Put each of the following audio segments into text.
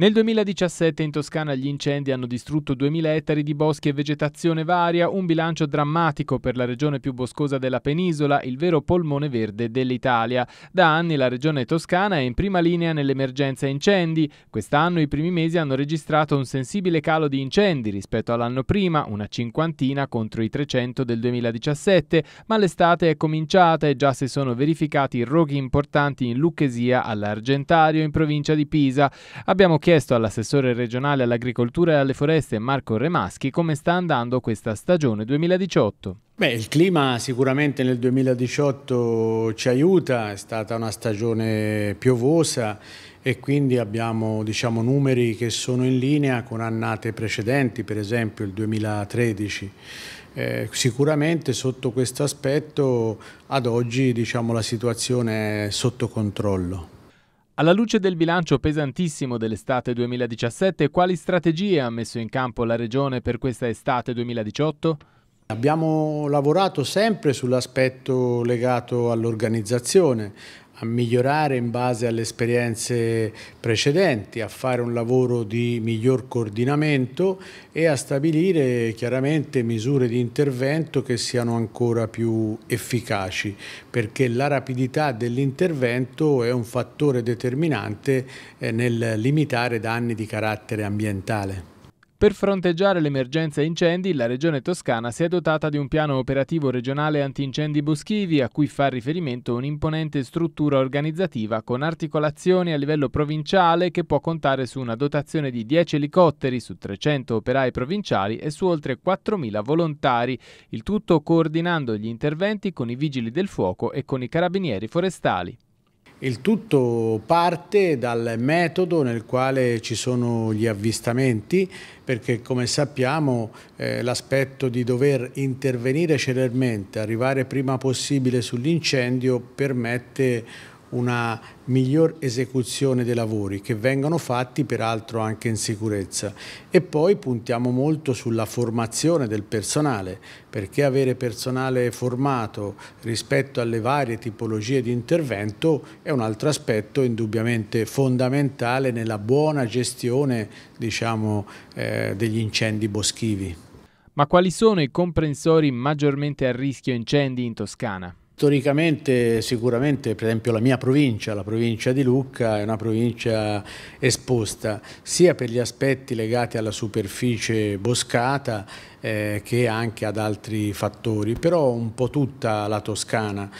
Nel 2017 in Toscana gli incendi hanno distrutto 2000 ettari di boschi e vegetazione varia, un bilancio drammatico per la regione più boscosa della penisola, il vero polmone verde dell'Italia. Da anni la regione toscana è in prima linea nell'emergenza incendi. Quest'anno i primi mesi hanno registrato un sensibile calo di incendi rispetto all'anno prima, una cinquantina contro i 300 del 2017, ma l'estate è cominciata e già si sono verificati roghi importanti in Lucchesia, all'Argentario, in provincia di Pisa. Abbiamo chiesto all'assessore regionale all'agricoltura e alle foreste Marco Remaschi come sta andando questa stagione 2018. Beh, il clima sicuramente nel 2018 ci aiuta, è stata una stagione piovosa e quindi abbiamo diciamo, numeri che sono in linea con annate precedenti, per esempio il 2013. Eh, sicuramente sotto questo aspetto ad oggi diciamo, la situazione è sotto controllo. Alla luce del bilancio pesantissimo dell'estate 2017, quali strategie ha messo in campo la Regione per questa estate 2018? Abbiamo lavorato sempre sull'aspetto legato all'organizzazione, a migliorare in base alle esperienze precedenti, a fare un lavoro di miglior coordinamento e a stabilire chiaramente misure di intervento che siano ancora più efficaci, perché la rapidità dell'intervento è un fattore determinante eh, nel limitare danni di carattere ambientale. Per fronteggiare l'emergenza incendi, la Regione Toscana si è dotata di un piano operativo regionale antincendi boschivi a cui fa riferimento un'imponente struttura organizzativa con articolazioni a livello provinciale che può contare su una dotazione di 10 elicotteri su 300 operai provinciali e su oltre 4.000 volontari, il tutto coordinando gli interventi con i vigili del fuoco e con i carabinieri forestali. Il tutto parte dal metodo nel quale ci sono gli avvistamenti perché come sappiamo eh, l'aspetto di dover intervenire celermente, arrivare prima possibile sull'incendio permette una miglior esecuzione dei lavori che vengono fatti peraltro anche in sicurezza e poi puntiamo molto sulla formazione del personale perché avere personale formato rispetto alle varie tipologie di intervento è un altro aspetto indubbiamente fondamentale nella buona gestione diciamo, eh, degli incendi boschivi. Ma quali sono i comprensori maggiormente a rischio incendi in Toscana? Storicamente sicuramente per esempio la mia provincia, la provincia di Lucca, è una provincia esposta sia per gli aspetti legati alla superficie boscata eh, che anche ad altri fattori, però un po' tutta la Toscana.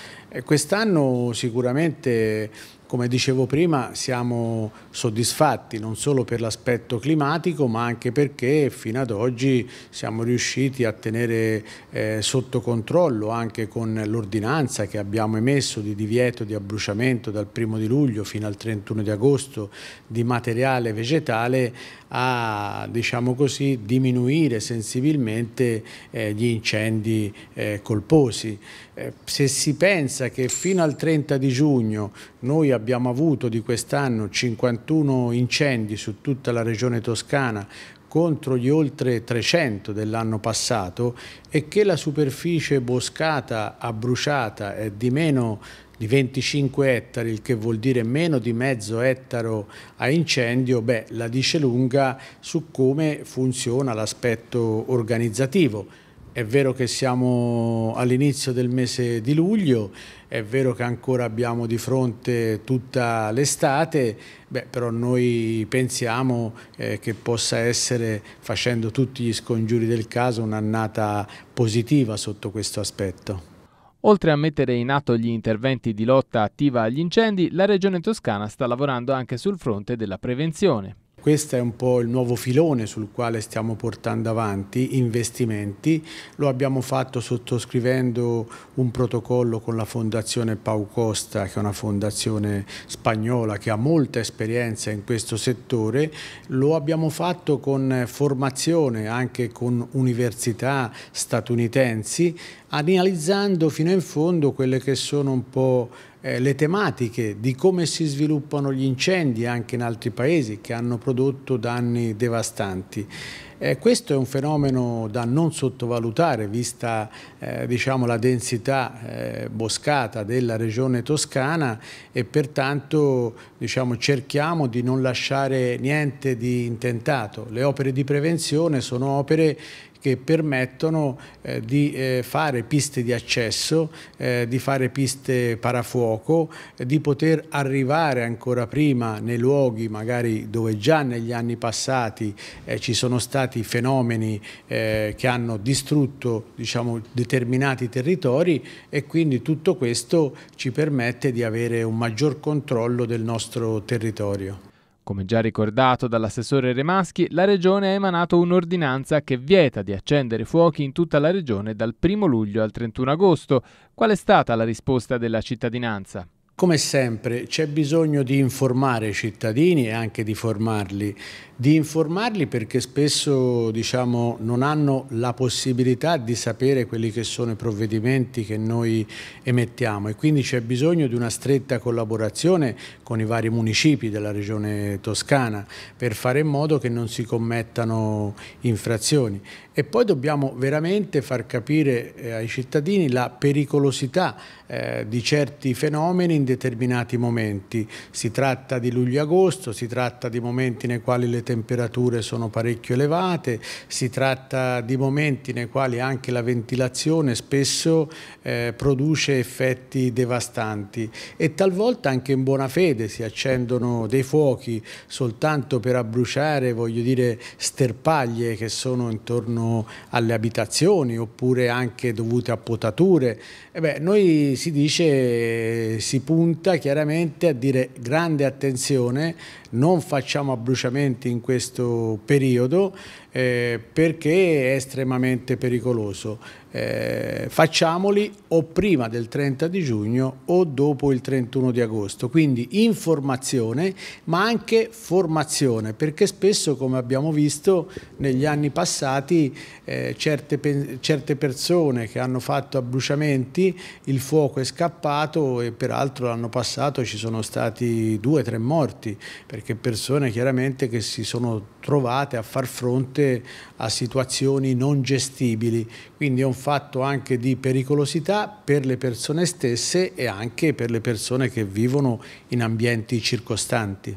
Quest'anno sicuramente come dicevo prima siamo soddisfatti non solo per l'aspetto climatico ma anche perché fino ad oggi siamo riusciti a tenere eh, sotto controllo anche con l'ordinanza che abbiamo emesso di divieto di abbruciamento dal 1 di luglio fino al 31 di agosto di materiale vegetale a diciamo così, diminuire sensibilmente eh, gli incendi eh, colposi. Eh, se si pensa che fino al 30 di giugno noi abbiamo avuto di quest'anno 51 incendi su tutta la regione toscana contro gli oltre 300 dell'anno passato e che la superficie boscata abbruciata è di meno di 25 ettari, il che vuol dire meno di mezzo ettaro a incendio, beh, la dice lunga su come funziona l'aspetto organizzativo. È vero che siamo all'inizio del mese di luglio, è vero che ancora abbiamo di fronte tutta l'estate, però noi pensiamo eh, che possa essere, facendo tutti gli scongiuri del caso, un'annata positiva sotto questo aspetto. Oltre a mettere in atto gli interventi di lotta attiva agli incendi, la Regione Toscana sta lavorando anche sul fronte della prevenzione questo è un po' il nuovo filone sul quale stiamo portando avanti investimenti. Lo abbiamo fatto sottoscrivendo un protocollo con la Fondazione Pau Costa, che è una fondazione spagnola che ha molta esperienza in questo settore. Lo abbiamo fatto con formazione anche con università statunitensi, analizzando fino in fondo quelle che sono un po' eh, le tematiche di come si sviluppano gli incendi anche in altri paesi che hanno prodotto danni devastanti. Eh, questo è un fenomeno da non sottovalutare vista eh, diciamo, la densità eh, boscata della regione toscana e pertanto diciamo, cerchiamo di non lasciare niente di intentato. Le opere di prevenzione sono opere che permettono eh, di eh, fare piste di accesso, eh, di fare piste parafuoco, eh, di poter arrivare ancora prima nei luoghi magari dove già negli anni passati eh, ci sono stati stati fenomeni eh, che hanno distrutto diciamo, determinati territori e quindi tutto questo ci permette di avere un maggior controllo del nostro territorio. Come già ricordato dall'assessore Remaschi, la Regione ha emanato un'ordinanza che vieta di accendere fuochi in tutta la Regione dal 1 luglio al 31 agosto. Qual è stata la risposta della cittadinanza? Come sempre c'è bisogno di informare i cittadini e anche di formarli, di informarli perché spesso diciamo, non hanno la possibilità di sapere quelli che sono i provvedimenti che noi emettiamo e quindi c'è bisogno di una stretta collaborazione con i vari municipi della regione toscana per fare in modo che non si commettano infrazioni. E poi dobbiamo veramente far capire eh, ai cittadini la pericolosità eh, di certi fenomeni determinati momenti. Si tratta di luglio-agosto, si tratta di momenti nei quali le temperature sono parecchio elevate, si tratta di momenti nei quali anche la ventilazione spesso eh, produce effetti devastanti e talvolta anche in buona fede si accendono dei fuochi soltanto per abbruciare, voglio dire, sterpaglie che sono intorno alle abitazioni oppure anche dovute a potature. E eh beh, noi si dice si può punta chiaramente a dire grande attenzione non facciamo abbruciamenti in questo periodo eh, perché è estremamente pericoloso. Eh, facciamoli o prima del 30 di giugno o dopo il 31 di agosto. Quindi informazione ma anche formazione perché spesso come abbiamo visto negli anni passati eh, certe, pe certe persone che hanno fatto abbruciamenti il fuoco è scappato e peraltro l'anno passato ci sono stati due o tre morti perché persone chiaramente che si sono trovate a far fronte a situazioni non gestibili, quindi è un fatto anche di pericolosità per le persone stesse e anche per le persone che vivono in ambienti circostanti.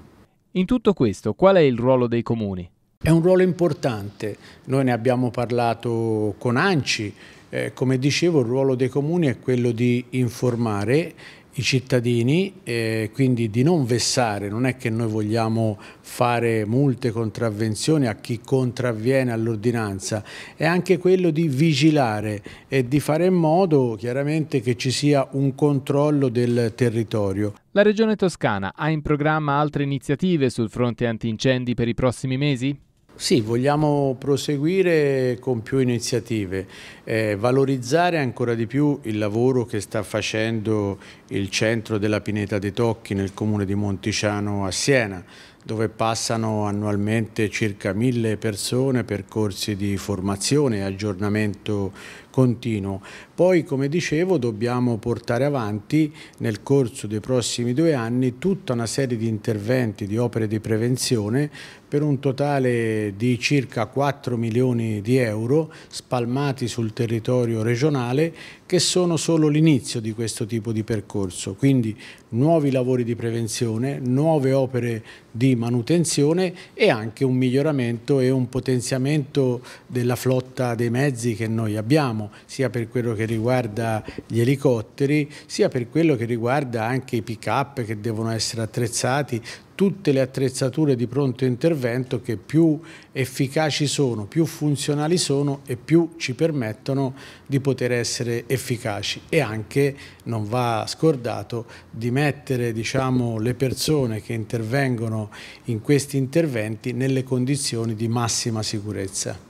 In tutto questo qual è il ruolo dei comuni? È un ruolo importante, noi ne abbiamo parlato con Anci, eh, come dicevo il ruolo dei comuni è quello di informare i cittadini, eh, quindi di non vessare, non è che noi vogliamo fare multe, contravvenzioni a chi contravviene all'ordinanza, è anche quello di vigilare e di fare in modo chiaramente che ci sia un controllo del territorio. La Regione Toscana ha in programma altre iniziative sul fronte antincendi per i prossimi mesi? Sì, vogliamo proseguire con più iniziative, eh, valorizzare ancora di più il lavoro che sta facendo il centro della Pineta dei Tocchi nel comune di Monticiano a Siena dove passano annualmente circa mille persone per corsi di formazione e aggiornamento continuo. Poi, come dicevo, dobbiamo portare avanti nel corso dei prossimi due anni tutta una serie di interventi, di opere di prevenzione per un totale di circa 4 milioni di euro spalmati sul territorio regionale che sono solo l'inizio di questo tipo di percorso, quindi nuovi lavori di prevenzione, nuove opere di manutenzione e anche un miglioramento e un potenziamento della flotta dei mezzi che noi abbiamo, sia per quello che riguarda gli elicotteri, sia per quello che riguarda anche i pick-up che devono essere attrezzati, tutte le attrezzature di pronto intervento che più efficaci sono, più funzionali sono e più ci permettono di poter essere efficaci e anche, non va scordato, di mettere diciamo, le persone che intervengono in questi interventi nelle condizioni di massima sicurezza.